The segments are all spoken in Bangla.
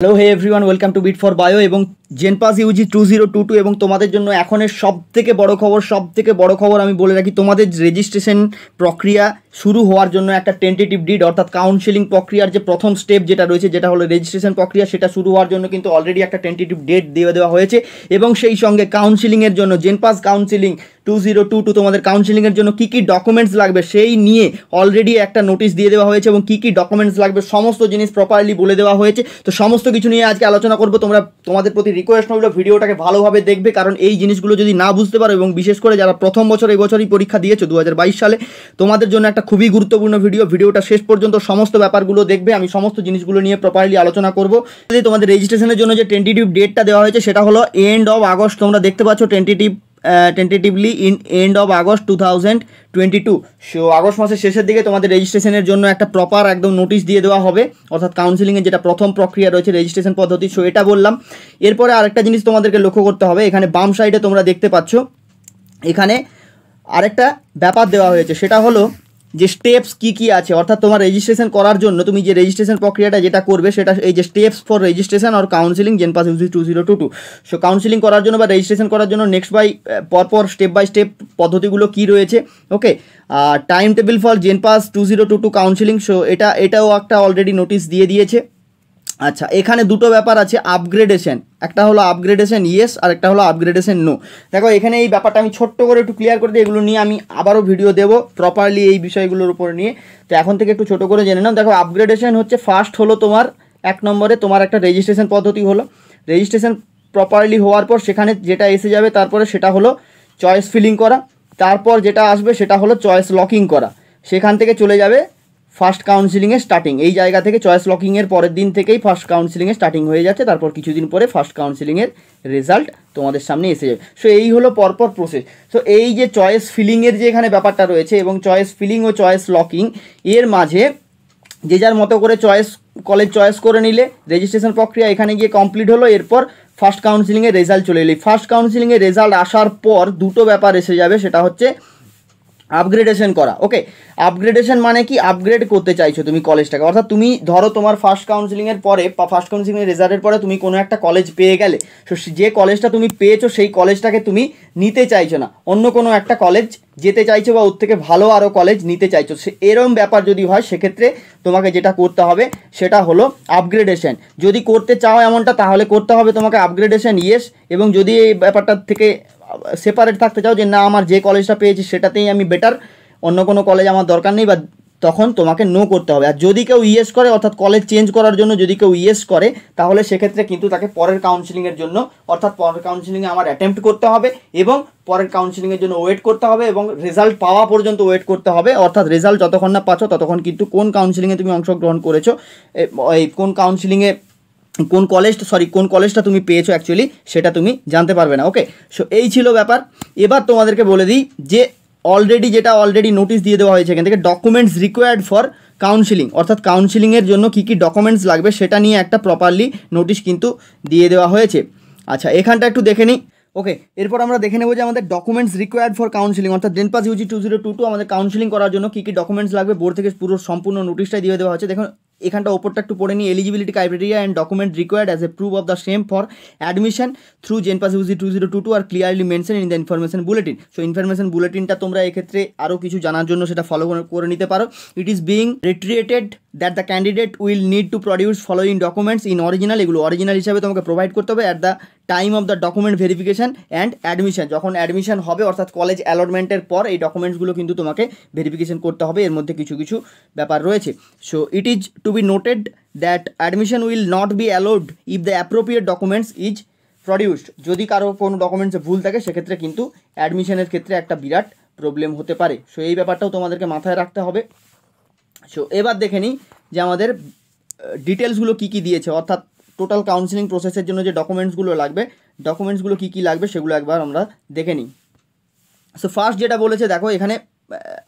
hello hey everyone welcome to bit for bio এবং JENPAS UG two zero two two এবং তোমাদের জন্য এখনের সব থেকে বড় খবর সব থেকে বড় খবর আমি বলে রাখি তোমাদের রেজিস্ট্রেশন প্রক্রিয়া শুরু হওয়ার জন্য একটা টেন্টেটিভ ডিড অর্থাৎ কাউন্সেলিং প্রক্রিয়ার যে প্রথম স্টেপ যেটা রয়েছে যেটা হলো রেজিস্ট্রেশন প্রক্রিয়া সেটা শুরু হওয়ার জন্য কিন্তু অলরেডি একটা টেন্টেটিভ ডেট দিয়ে দেওয়া হয়েছে এবং সেই সঙ্গে কাউন্সেলিংয়ের জন্য JENPAS counselling two zero two two তোমাদের কাউন্সেলিংয়ের জন্য কী কী ডকুমেন্টস লাগবে সেই নিয়ে অলরেডি একটা নোটিশ দিয়ে দেওয়া হয়েছে এবং কী কী ডকুমেন্টস লাগবে সমস্ত জিনিস প্রপারলি বলে দেওয়া হয়েছে তো সমস্ত কিছু নিয়ে আজকে আলোচনা করবো তোমরা তোমাদের প্রতি রিকোয়েস্ট হলো ভিডিওটাকে ভালোভাবে দেখবে কারণ এই জিনিসগুলো যদি না বুঝতে পারো এবং বিশেষ করে যারা প্রথম বছর এই বছরই পরীক্ষা দিয়েছো দু সালে তোমাদের জন্য একটা খুবই গুরুত্বপূর্ণ ভিডিও ভিডিওটা শেষ পর্যন্ত সমস্ত ব্যাপারগুলো দেখবে আমি সমস্ত জিনিসগুলো নিয়ে প্রপারলি আলোচনা করব যদি তোমাদের রেজিস্ট্রেশনের জন্য যে টেন্টিটিভ ডেটটা দেওয়া হয়েছে সেটা হলো এন্ড অফ আগস্ট তোমরা দেখতে পাচ্ছ tentative in end of August two thousand twenty two so August মাসের শেষের দিকে তোমাদের রেজিস্ট্রেশনের জন্য একটা প্রপার একদম নোটিশ দিয়ে দেওয়া হবে অর্থাৎ কাউন্সিলিংয়ের যেটা প্রথম প্রক্রিয়া রয়েছে রেজিস্ট্রেশন পদ্ধতি সো এটা বললাম এরপরে আরেকটা জিনিস তোমাদেরকে লক্ষ্য করতে হবে এখানে বাম সাইডে তোমরা দেখতে পাচ্ছ এখানে আরেকটা ব্যাপার দেওয়া হয়েছে সেটা হলো যে স্টেপস কি কি আছে অর্থাৎ তোমার রেজিস্ট্রেশন করার জন্য তুমি যে রেজিস্ট্রেশন প্রক্রিয়াটা যেটা করবে সেটা এই যে স্টেপস ফর রেজিস্ট্রেশন আর counselling pass UG two zero two two so counselling করার জন্য বা রেজিস্ট্রেশন করার জন্য নেক্সট বাই পরপর স্টেপ বাই স্টেপ পদ্ধতিগুলো কি রয়েছে okay time table for JENPAS two zero two two counselling so এটা এটাও একটা অলরেডি নোটিশ দিয়ে দিয়েছে আচ্ছা এখানে দুটো ব্যাপার আছে আপগ্রেডেশন একটা হলো আপগ্রেডেশন ইয়েস আর একটা হলো আপগ্রেডেশন নো দেখো এখানে এই ব্যাপারটা আমি ছোট্ট করে একটু ক্লিয়ার করে দিই এগুলো নিয়ে আমি আবারও ভিডিও দেবো প্রপারলি এই বিষয়গুলোর উপর নিয়ে তো এখন থেকে একটু ছোট করে জেনে নাও দেখো আপগ্রেডেশন হচ্ছে ফার্স্ট হলো তোমার এক নম্বরে তোমার একটা রেজিস্ট্রেশন পদ্ধতি হলো রেজিস্ট্রেশন প্রপারলি হওয়ার পর সেখানে যেটা এসে যাবে তারপরে সেটা হলো চয়েস ফিলিং করা তারপর যেটা আসবে সেটা হলো চয়েস লকিং করা সেখান থেকে চলে যাবে ফার্স্ট কাউন্সিলিংয়ে স্টার্টিং এই জায়গা থেকে চয়েস লকিংয়ের পরের দিন থেকেই ফার্স্ট কাউন্সিলিংয়ে স্টার্টিং হয়ে যাচ্ছে তারপর কিছুদিন পরে ফার্স্ট কাউন্সিলিংয়ের রেজাল্ট তোমাদের সামনে এসে যাবে সো এই হলো পরপর প্রসেস সো এই যে চয়েস ফিলিংয়ের যে এখানে ব্যাপারটা রয়েছে এবং চয়েস ফিলিং ও চয়েস লকিং এর মাঝে যে যার মতো করে চয়েস কলেজ চয়েস করে নিলে রেজিস্ট্রেশন প্রক্রিয়া এখানে গিয়ে কমপ্লিট হলো এরপর ফার্স্ট কাউন্সিলিংয়ের রেজাল্ট চলে এলি ফার্স্ট কাউন্সিলিংয়ের রেজাল্ট আসার পর দুটো ব্যাপার এসে যাবে সেটা হচ্ছে আপগ্রেডেশন করা ওকে আপগ্রেডেশন মানে কি আপগ্রেড করতে চাইছো তুমি কলেজটাকে অর্থাৎ তুমি ধরো তোমার ফার্স্ট কাউন্সিলিংয়ের পরে বা ফার্স্ট কাউন্সিলিংয়ের রেজাল্টের পরে তুমি কোনো একটা কলেজ পেয়ে গেলে সো যে কলেজটা তুমি পেয়েছো সেই কলেজটাকে তুমি নিতে চাইছো না অন্য কোনো একটা কলেজ যেতে চাইছো বা ওর থেকে ভালো আরও কলেজ নিতে চাইছো সে এরম ব্যাপার যদি হয় সেক্ষেত্রে তোমাকে যেটা করতে হবে সেটা হলো আপগ্রেডেশন যদি করতে চাও এমনটা তাহলে করতে হবে তোমাকে আপগ্রেডেশন ইয়েস এবং যদি এই ব্যাপারটার থেকে সেপারেট থাকতে চাও যে না আমার যে কলেজটা পেয়েছি সেটাতেই আমি বেটার অন্য কোনো কলেজ আমার দরকার নেই বা তখন তোমাকে নো করতে হবে আর যদি কেউ ইয়েস করে অর্থাৎ কলেজ চেঞ্জ করার জন্য যদি কেউ ইয়েস করে তাহলে সেক্ষেত্রে কিন্তু তাকে পরের কাউন্সিলিংয়ের জন্য অর্থাৎ পরের কাউন্সিলিংয়ে আমার অ্যাটেম্প্ট করতে হবে এবং পরের কাউন্সিলিংয়ের জন্য ওয়েট করতে হবে এবং রেজাল্ট পাওয়া পর্যন্ত ওয়েট করতে হবে অর্থাৎ রেজাল্ট যতক্ষণ না পাচ্ছ ততক্ষণ কিন্তু কোন কাউন্সিলিংয়ে তুমি অংশগ্রহণ করেছো এই কোন কাউন্সিলিংয়ে কোন কলেজটা সরি কোন কলেজটা তুমি পেয়েছো অ্যাকচুয়ালি সেটা তুমি জানতে পারবে না ওকে সো এই ছিল ব্যাপার এবার তোমাদেরকে বলে দিই যে অলরেডি যেটা অলরেডি নোটিশ দিয়ে দেওয়া হয়েছে এখান থেকে ডকুমেন্টস রিকোয়ার্ড ফর কাউন্সিলিং অর্থাৎ কাউন্সিলিংয়ের জন্য কী কী ডকুমেন্টস লাগবে সেটা নিয়ে একটা প্রপারলি নোটিশ কিন্তু দিয়ে দেওয়া হয়েছে আচ্ছা এখানটা একটু দেখে নিই ওকে এরপর আমরা দেখে নেব যে আমাদের ডকুমেন্টস রিকোয়ার্ড ফর কাউন্সিলিং অর্থাৎ JENPAS UG two zero two two আমাদের কাউন্সিলিং করার জন্য কী কী ডকুমেন্টস লাগবে বোর্ড থেকে পুরো সম্পূর্ণ নোটিশটাই দিয়ে দেওয়া হচ্ছে দেখুন এখানটা ওপরটা একটু পড়ে নিই eligibility criteria and document required as a proof of the same for admission through JENPAS UG two zero two two আর clearly mention in the information bulletin so information বুলেটিনটা তোমরা এক্ষেত্রে আরও কিছু জানার জন্য সেটা ফলো করে নিতে পারো it is being retreated that the candidate will need to produce following documents in original এগুলো অরিজিনাল হিসাবে তোমাকে প্রোভাইড করতে হবে at the time of the document verification and admission যখন অ্যাডমিশন হবে অর্থাৎ কলেজ অ্যালটমেন্টের পর এই ডকুমেন্টসগুলো কিন্তু তোমাকে ভেরিফিকেশান করতে হবে এর মধ্যে কিছু কিছু ব্যাপার রয়েছে so it is to be noted that admission will not be allowed if the appropriate documents is produced যদি কারো কোনো ডকুমেন্টসে ভুল থাকে সেক্ষেত্রে কিন্তু অ্যাডমিশনের ক্ষেত্রে একটা বিরাট প্রবলেম হতে পারে সো এই ব্যাপারটাও তোমাদেরকে মাথায় রাখতে হবে সো এবার দেখে নিই যে আমাদের ডিটেলসগুলো কী কী দিয়েছে অর্থাৎ টোটাল কাউন্সিলিং প্রসেসের জন্য যে ডকুমেন্টসগুলো লাগবে ডকুমেন্টসগুলো কী কী লাগবে সেগুলো একবার আমরা দেখে নিই সো ফার্স্ট যেটা বলেছে দেখো এখানে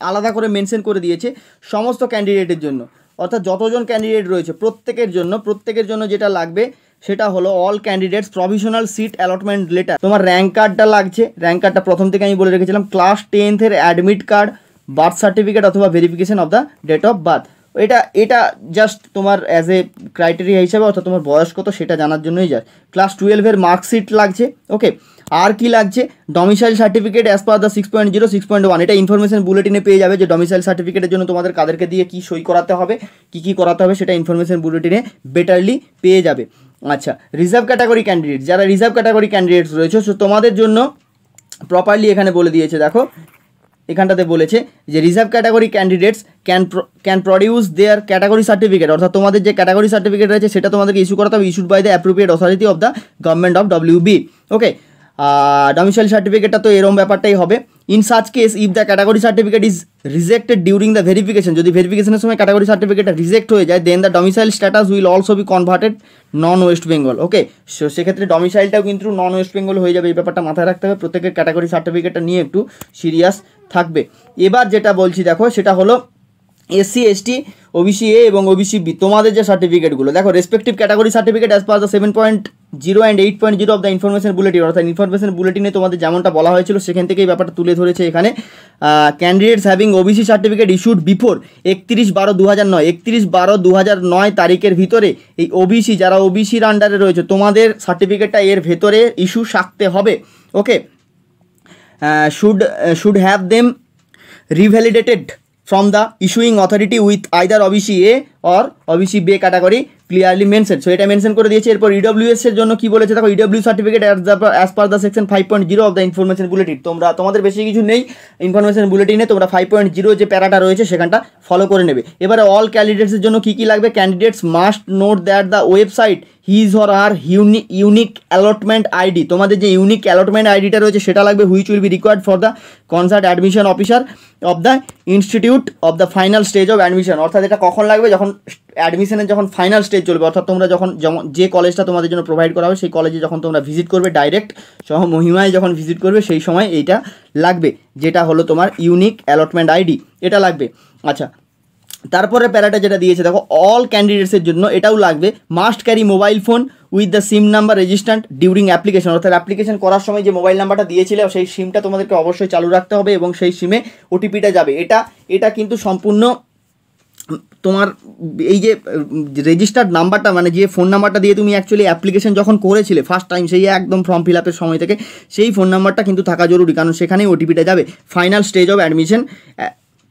আলাদা করে মেনশন করে দিয়েছে সমস্ত ক্যান্ডিডেটের জন্য অর্থাৎ যতজন ক্যান্ডিডেট রয়েছে প্রত্যেকের জন্য প্রত্যেকের জন্য যেটা লাগবে সেটা হলো all candidates provisional seat allotment letter তোমার র্যাঙ্ক কার্ডটা লাগছে র্যাঙ্ক কার্ডটা প্রথম থেকে আমি বলে রেখেছিলাম ক্লাস টেন্থের অ্যাডমিট কার্ড বার্থ সার্টিফিকেট অথবা verification of the date of birth এটা এটা জাস্ট তোমার অ্যাজ এ ক্রাইটেরিয়া হিসাবে অর্থাৎ তোমার বয়স কত সেটা জানার জন্যই যায় ক্লাস টুয়েলভের মার্কশিট লাগছে ওকে আর কি লাগছে domicile certificate as per the six point zero six point one এটা ইনফরমেশন বুলেটিনে পেয়ে যাবে যে ডমিসাইল সার্টিফিকেটের জন্য তোমাদের কাদেরকে দিয়ে কী সই করাতে হবে কী কী করাতে হবে সেটা ইনফরমেশন বুলেটিনে বেটারলি পেয়ে যাবে আচ্ছা রিজার্ভ ক্যাটাগরি ক্যান্ডিডেট যারা রিজার্ভ ক্যাটাগরি ক্যান্ডিডেটস রয়েছে সো তোমাদের জন্য প্রপারলি এখানে বলে দিয়েছে দেখো এখানটাতে বলেছে যে reserve category candidates can can produce their category certificate অর্থাৎ তোমাদের যে ক্যাটাগরি সার্টিফিকেট রয়েছে সেটা তোমাদেরকে ইস্যু করাতে হবে issued by the appropriate authority of the government of W B okay domicile সার্টিফিকেটটা তো এরম ব্যাপারটাই হবে in such case if the category certificate is rejected during the verification যদি ভেরিফিকেশনের সময় ক্যাটাগরি সার্টিফিকেটটা রিজেক্ট হয়ে যায় then the domicile status will also be converted non West Bengal okay so সেক্ষেত্রে ডমিসাইলটাও কিন্তু নন ওয়েস্ট বেঙ্গল হয়ে যাবে এই ব্যাপারটা মাথায় রাখতে হবে প্রত্যেকের ক্যাটাগরি সার্টিফিকেটটা নিয়ে একটু সিরিয়াস থাকবে এবার যেটা বলছি দেখো সেটা হলো এসসি এসটি ওবিসি এ এবং ওবিসি বি তোমাদের যে সার্টিফিকেটগুলো দেখো respective category certificate as per the seven point zero and eight point zero of the information bulletin অর্থাৎ ইনফরমেশন বুলেটিনে তোমাদের যেমনটা বলা হয়েছিল সেখান থেকেই ব্যাপারটা তুলে ধরেছে এখানে candidates having OBC certificate issued before একত্রিশ বারো দু হাজার নয় একত্রিশ বারো দু হাজার নয় তারিখের ভিতরে এই ওবিসি যারা ওবিসির আন্ডারে রয়েছে তোমাদের সার্টিফিকেটটা এর ভেতরে ইস্যু সাকতে হবে okay Uh, should uh, should have them revalidated from the issuing authority with either OBC A or OBC B category clearly mention so এটা মেনশন করে দিয়েছে এরপর ইডব্লিউএস e এর জন্য কি বলেছে দেখো EW certificate as per the section five point zero of the information bulletin তোমরা তোমাদের বেশি কিছু নেই ইনফরমেশন বুলেটিনে তোমরা ফাইভ পয়েন্ট জিরো যে প্যারাটা রয়েছে সেখানটা ফলো করে নেবে এবারে অল ক্যান্ডিডেটসের জন্য কী কী লাগবে candidates must note that the website his or আর ইউনিক অ্যালটমেন্ট আইডি তোমাদের যে ইউনিক অ্যালটমেন্ট আইডিটা রয়েছে সেটা লাগবে which will be required for the concert admission officer of the institute of the final stage of admission অর্থাৎ এটা কখন লাগবে যখন অ্যাডমিশনের যখন ফাইনাল স্টেজ চলবে অর্থাৎ তোমরা যখন যেমন যে কলেজটা তোমাদের জন্য প্রোভাইড করা হবে সেই কলেজে যখন তোমরা ভিজিট করবে ডাইরেক্ট সহ মহিমায় যখন ভিজিট করবে সেই সময় এইটা লাগবে যেটা হলো তোমার ইউনিক অ্যালটমেন্ট আইডি এটা লাগবে আচ্ছা তারপরে প্যারাটা যেটা দিয়েছে দেখো অল ক্যান্ডিডেটসের জন্য এটাও লাগবে must carry mobile phone with the SIM number registrant during application অর্থাৎ অ্যাপ্লিকেশন করার সময় যে মোবাইল নাম্বারটা দিয়েছিল সেই সিমটা তোমাদেরকে অবশ্যই চালু রাখতে হবে এবং সেই সিমে ওটিপিটা যাবে এটা এটা কিন্তু সম্পূর্ণ তোমার এই যে রেজিস্টার্ড নাম্বারটা মানে যে ফোন নাম্বারটা দিয়ে তুমি অ্যাকচুয়ালি অ্যাপ্লিকেশন যখন করেছিলে ফার্স্ট টাইম সেই একদম ফর্ম ফিল আপের সময় থেকে সেই ফোন নাম্বারটা কিন্তু থাকা জরুরি কারণ সেখানেই ওটিপিটা যাবে final stage of admission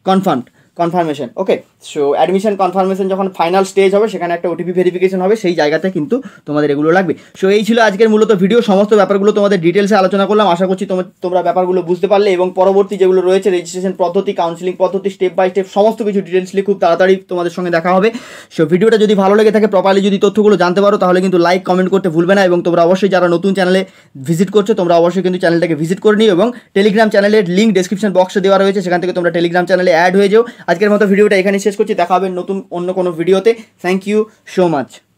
confirmed confirmation okay so admission confirmation যখন ফাইনাল স্টেজ হবে সেখানে একটা ওটিপি ভেরিফিকেশন হবে সেই জায়গাতে কিন্তু তোমাদের এগুলো লাগবে সো এই ছিল আজকের মূলত ভিডিও সমস্ত ব্যাপারগুলো তোমাদের ডিটেলসে আলোচনা করলাম আশা করছি তোমরা ব্যাপারগুলো বুঝতে পারলে এবং পরবর্তী যেগুলো রয়েছে রেজিস্ট্রেশন পদ্ধতি কাউন্সিলিং পদ্ধতি স্টেপ বাই স্টেপ সমস্ত কিছু ডিটেলসলি খুব তাড়াতাড়ি তোমাদের সঙ্গে দেখা হবে সো ভিডিওটা যদি ভালো লেগে থাকে প্রপারলি যদি তথ্যগুলো জানতে পারো তাহলে কিন্তু লাইক কমেন্ট করতে ভুলবে না এবং তোমরা অবশ্যই যারা নতুন চ্যানেলে ভিজিট করছো তোমরা অবশ্যই কিন্তু চ্যানেলটাকে ভিজিট করে নিও এবং টেলিগ্রাম চ্যানেলের লিঙ্ক ডেসক্রিপশন বক্সে দেওয়া রয়েছে সেখান থেকে তোমরা টেলিগ্রাম চ্যানেলে অ্যাড হয়ে যাও আজকের মতো ভিডিওটা এখানে শেষ করছি দেখা হবে নতুন অন্য কোনো ভিডিওতে থ্যাংক ইউ সো মাচ